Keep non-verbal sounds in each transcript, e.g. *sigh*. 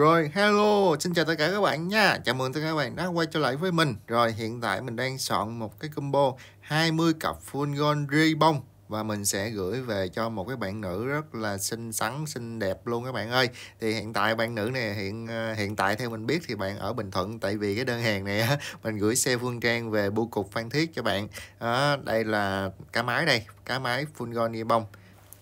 Rồi, hello, xin chào tất cả các bạn nha. Chào mừng tất cả các bạn đã quay trở lại với mình. Rồi, hiện tại mình đang soạn một cái combo 20 cặp full gold ribbon và mình sẽ gửi về cho một cái bạn nữ rất là xinh xắn xinh đẹp luôn các bạn ơi thì hiện tại bạn nữ này hiện ờ, hiện tại theo mình biết thì bạn ở Bình Thuận tại vì cái đơn hàng này *laughs* mình gửi xe Phương Trang về bưu cục Phan Thiết cho bạn à, đây là cá máy đây cá máy full gold bông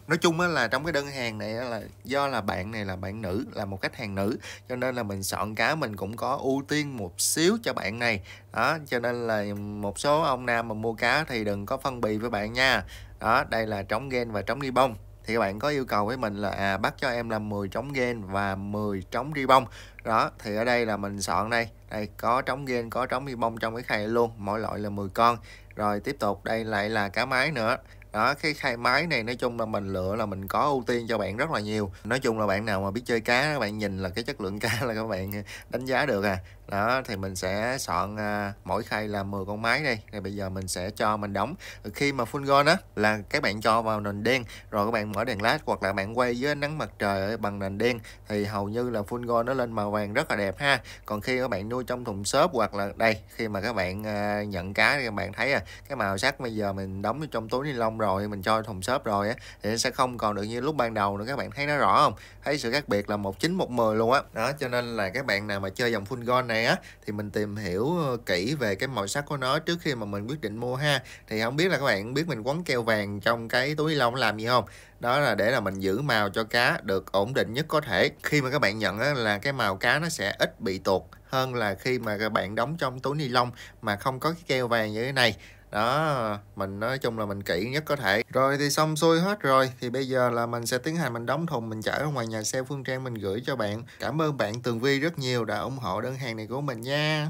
nói chung á là trong cái đơn hàng này là do là bạn này là bạn nữ là một khách hàng nữ cho nên là mình soạn cá mình cũng có ưu tiên một xíu cho bạn này đó cho nên là một số ông nam mà mua cá thì đừng có phân bì với bạn nha đó đây là trống gen và trống đi bông thì các bạn có yêu cầu với mình là à, bắt cho em làm 10 trống gen và 10 trống ri bông đó thì ở đây là mình soạn đây đây có trống gen có trống ri bông trong cái khay luôn mỗi loại là 10 con rồi tiếp tục đây lại là cá mái nữa đó cái khai máy này nói chung là mình lựa là mình có ưu tiên cho bạn rất là nhiều nói chung là bạn nào mà biết chơi cá bạn nhìn là cái chất lượng *laughs* cá là các bạn đánh giá được à đó thì mình sẽ soạn à, mỗi khay là 10 con máy đây rồi bây giờ mình sẽ cho mình đóng khi mà full gone á là các bạn cho vào nền đen rồi các bạn mở đèn led hoặc là bạn quay dưới nắng mặt trời bằng nền đen thì hầu như là full gone nó lên màu vàng rất là đẹp ha còn khi các bạn nuôi trong thùng xốp hoặc là đây khi mà các bạn à, nhận cá thì các bạn thấy à cái màu sắc bây giờ mình đóng trong túi ni lông rồi mình cho thùng xốp rồi á thì nó sẽ không còn được như lúc ban đầu nữa các bạn thấy nó rõ không thấy sự khác biệt là một chín một mười luôn á đó. đó cho nên là các bạn nào mà chơi dòng full gone này này á thì mình tìm hiểu ờ, kỹ về cái màu sắc của nó trước khi mà mình quyết định mua ha thì không biết là các bạn biết mình quấn keo vàng trong cái túi lông làm gì không đó là để là mình giữ màu cho cá được ổn định nhất có thể khi mà các bạn nhận á, là cái màu cá nó sẽ ít bị tuột hơn là khi mà các bạn đóng trong túi ni lông mà không có cái keo vàng như thế này đó mình nói chung là mình kỹ nhất có thể rồi thì xong xuôi hết rồi thì bây giờ là mình sẽ tiến hành mình đóng thùng mình chở ra ngoài nhà xe phương trang mình gửi cho bạn cảm ơn bạn tường vi rất nhiều đã ủng hộ đơn hàng này của mình nha